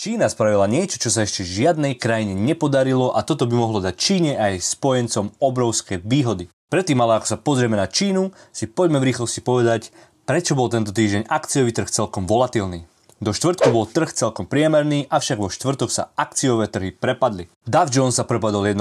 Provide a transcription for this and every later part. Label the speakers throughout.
Speaker 1: Čína spravila niečo, čo sa ešte žiadnej krajine nepodarilo a toto by mohlo dať Číne aj spojencom obrovské výhody. Predtým ale, ako sa pozrieme na Čínu, si poďme v rýchlosti povedať, prečo bol tento týždeň akciový trh celkom volatilný. Do štvrtku bol trh celkom priemerný, avšak vo štvrtok sa akciové trhy prepadli. Dow Jones sa prepadol 1%,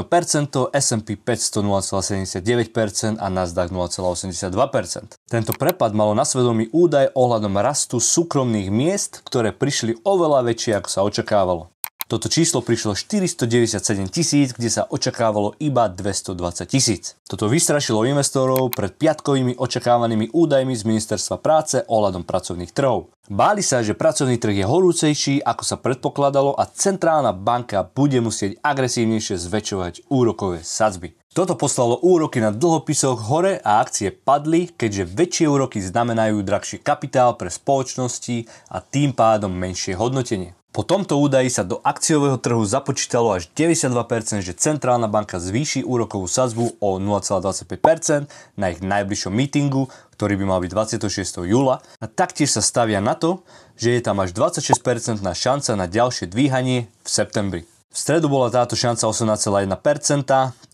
Speaker 1: S&P 500 0,79% a Nasdaq 0,82%. Tento prepad malo na svedomí údaj ohľadom rastu súkromných miest, ktoré prišli oveľa väčšie ako sa očakávalo. Toto číslo prišlo 497 tisíc, kde sa očakávalo iba 220 tisíc. Toto vystrašilo investorov pred piatkovými očakávanými údajmi z Ministerstva práce ohľadom pracovných trhov. Báli sa, že pracovný trh je horúcejší, ako sa predpokladalo a centrálna banka bude musieť agresívnejšie zväčšovať úrokové sadzby. Toto poslalo úroky na dlhopisoch hore a akcie padli, keďže väčšie úroky znamenajú drahší kapitál pre spoločnosti a tým pádom menšie hodnotenie. Po tomto údaji sa do akciového trhu započítalo až 92%, že centrálna banka zvýši úrokovú sadzbu o 0,25% na ich najbližšom mítingu, ktorý by mal byť 26. júla a taktiež sa stavia na to, že je tam až 26% šanca na ďalšie dvíhanie v septembri. V stredu bola táto šanca 18,1%,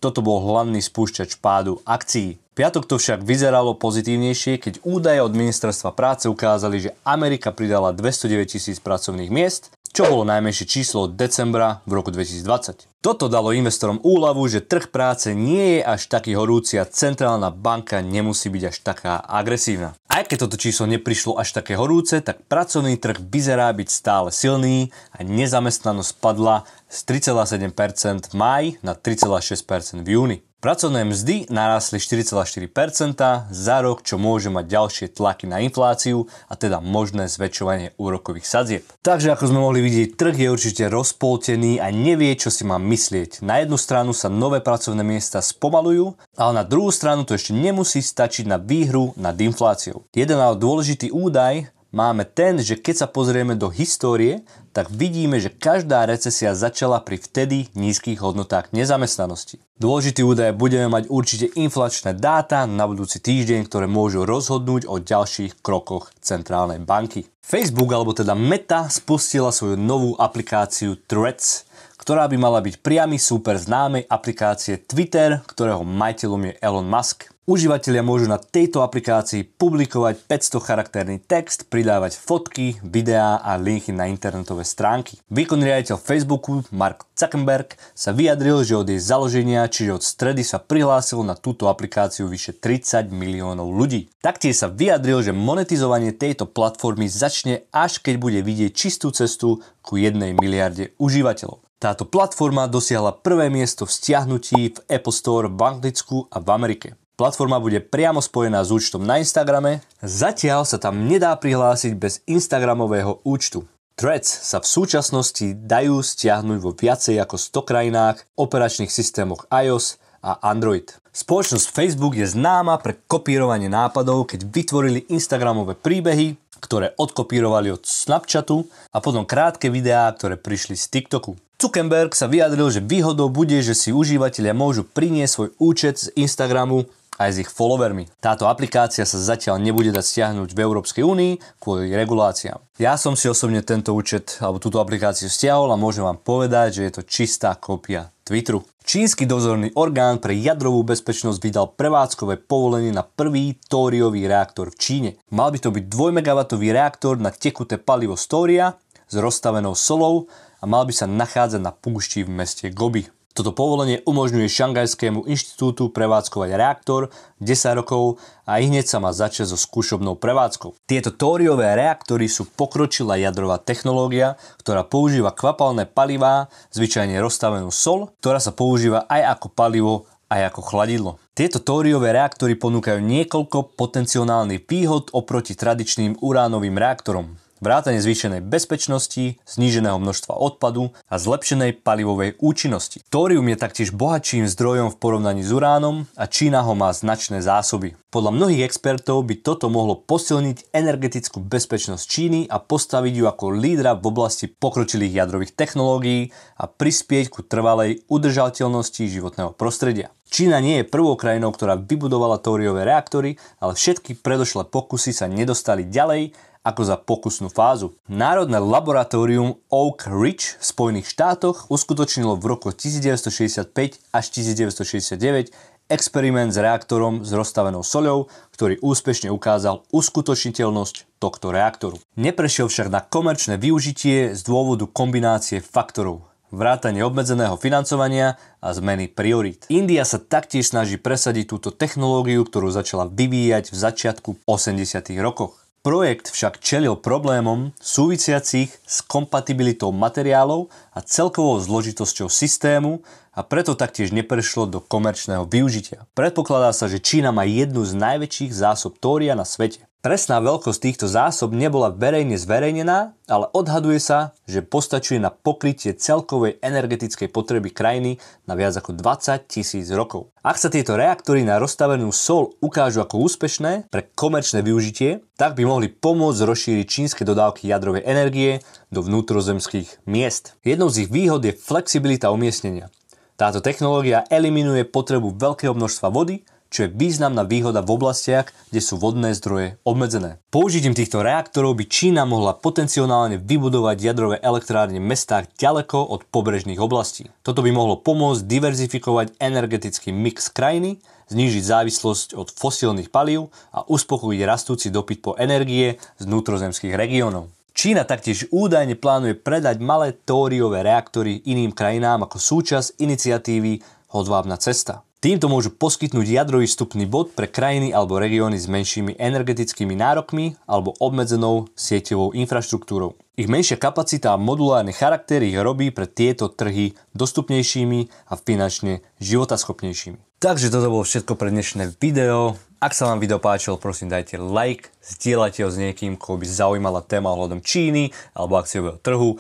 Speaker 1: toto bol hlavný spúšťač pádu akcií. Piatok to však vyzeralo pozitívnejšie, keď údaje od ministerstva práce ukázali, že Amerika pridala 209 tisíc pracovných miest, čo bolo najmenšie číslo od decembra v roku 2020. Toto dalo investorom úľavu, že trh práce nie je až taký horúci a centrálna banka nemusí byť až taká agresívna. Aj keď toto číslo neprišlo až také horúce, tak pracovný trh vyzerá byť stále silný a nezamestnanosť padla z 3,7% v maj na 3,6% v júni. Pracovné mzdy narastli 4,4% za rok, čo môže mať ďalšie tlaky na infláciu a teda možné zväčšovanie úrokových sadzieb. Takže ako sme mohli vidieť, trh je určite rozpoltený a nevie, čo si má myslieť. Na jednu stranu sa nové pracovné miesta spomalujú, ale na druhú stranu to ešte nemusí stačiť na výhru nad infláciou. Jeden ale dôležitý údaj máme ten, že keď sa pozrieme do histórie, tak vidíme, že každá recesia začala pri vtedy nízkych hodnotách nezamestnanosti. Dôležitý údaj budeme mať určite inflačné dáta na budúci týždeň, ktoré môžu rozhodnúť o ďalších krokoch centrálnej banky. Facebook, alebo teda Meta, spustila svoju novú aplikáciu Threads, ktorá by mala byť priamy súper známej aplikácie Twitter, ktorého majiteľom je Elon Musk. Užívateľia môžu na tejto aplikácii publikovať 500 charakterný text, pridávať fotky, videá a linky na internetové stránky. Výkon riaditeľ Facebooku Mark Zuckerberg sa vyjadril, že od jej založenia, čiže od stredy sa prihlásilo na túto aplikáciu vyše 30 miliónov ľudí. Taktiež sa vyjadril, že monetizovanie tejto platformy začne až keď bude vidieť čistú cestu ku 1 miliarde užívateľov. Táto platforma dosiahla prvé miesto v stiahnutí v Apple Store v Anglicku a v Amerike. Platforma bude priamo spojená s účtom na Instagrame, zatiaľ sa tam nedá prihlásiť bez Instagramového účtu. Threads sa v súčasnosti dajú stiahnuť vo viacej ako 100 krajinách, operačných systémoch iOS a Android. Spoločnosť Facebook je známa pre kopírovanie nápadov, keď vytvorili Instagramové príbehy, ktoré odkopírovali od Snapchatu a potom krátke videá, ktoré prišli z TikToku. Zuckerberg sa vyjadril, že výhodou bude, že si užívateľia môžu priniesť svoj účet z Instagramu aj s ich followermi. Táto aplikácia sa zatiaľ nebude dať stiahnuť v Európskej únii kvôli reguláciám. Ja som si osobne tento účet alebo túto aplikáciu stiahol a môžem vám povedať, že je to čistá kopia Twitteru. Čínsky dozorný orgán pre jadrovú bezpečnosť vydal prevádzkové povolenie na prvý tóriový reaktor v Číne. Mal by to byť 2 MW reaktor na tekuté palivo z tória s rozstavenou solou a mal by sa nachádzať na púšti v meste Gobi. Toto povolenie umožňuje Šangajskému inštitútu prevádzkovať reaktor 10 rokov a i hneď sa má začať so skúšobnou prevádzkou. Tieto tóriové reaktory sú pokročilá jadrová technológia, ktorá používa kvapalné palivá, zvyčajne rozstavenú sol, ktorá sa používa aj ako palivo aj ako chladidlo. Tieto tóriové reaktory ponúkajú niekoľko potenciálnych výhod oproti tradičným uránovým reaktorom vrátane zvýšenej bezpečnosti, zníženého množstva odpadu a zlepšenej palivovej účinnosti. Tórium je taktiež bohatším zdrojom v porovnaní s uránom a Čína ho má značné zásoby. Podľa mnohých expertov by toto mohlo posilniť energetickú bezpečnosť Číny a postaviť ju ako lídra v oblasti pokročilých jadrových technológií a prispieť ku trvalej udržateľnosti životného prostredia. Čína nie je prvou krajinou, ktorá vybudovala tóriové reaktory, ale všetky predošlé pokusy sa nedostali ďalej ako za pokusnú fázu. Národné laboratórium Oak Ridge v Spojených štátoch uskutočnilo v roku 1965 až 1969 experiment s reaktorom s rozstavenou soľou, ktorý úspešne ukázal uskutočniteľnosť tohto reaktoru. Neprešiel však na komerčné využitie z dôvodu kombinácie faktorov vrátanie obmedzeného financovania a zmeny priorít. India sa taktiež snaží presadiť túto technológiu, ktorú začala vyvíjať v začiatku 80. rokoch. Projekt však čelil problémom súvisiacich s kompatibilitou materiálov a celkovou zložitosťou systému a preto taktiež neprešlo do komerčného využitia. Predpokladá sa, že Čína má jednu z najväčších zásob tória na svete. Presná veľkosť týchto zásob nebola verejne zverejnená, ale odhaduje sa, že postačuje na pokrytie celkovej energetickej potreby krajiny na viac ako 20 tisíc rokov. Ak sa tieto reaktory na rozstavenú sol ukážu ako úspešné pre komerčné využitie, tak by mohli pomôcť rozšíriť čínske dodávky jadrovej energie do vnútrozemských miest. Jednou z ich výhod je flexibilita umiestnenia. Táto technológia eliminuje potrebu veľkého množstva vody čo je významná výhoda v oblastiach, kde sú vodné zdroje obmedzené. Použitím týchto reaktorov by Čína mohla potenciálne vybudovať jadrové elektrárne v mestách ďaleko od pobrežných oblastí. Toto by mohlo pomôcť diverzifikovať energetický mix krajiny, znížiť závislosť od fosílnych palív a uspokojiť rastúci dopyt po energie z vnútrozemských regiónov. Čína taktiež údajne plánuje predať malé tóriové reaktory iným krajinám ako súčasť iniciatívy Hodvábna cesta. Týmto môžu poskytnúť jadrový vstupný bod pre krajiny alebo regióny s menšími energetickými nárokmi alebo obmedzenou sieťovou infraštruktúrou. Ich menšia kapacita a modulárny charakter ich robí pre tieto trhy dostupnejšími a finančne životaschopnejšími. Takže toto bolo všetko pre dnešné video. Ak sa vám video páčilo, prosím dajte like, zdieľajte ho s niekým, koho by zaujímala téma ohľadom Číny alebo akciového trhu.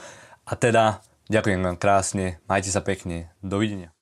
Speaker 1: A teda, ďakujem vám krásne, majte sa pekne, dovidenia.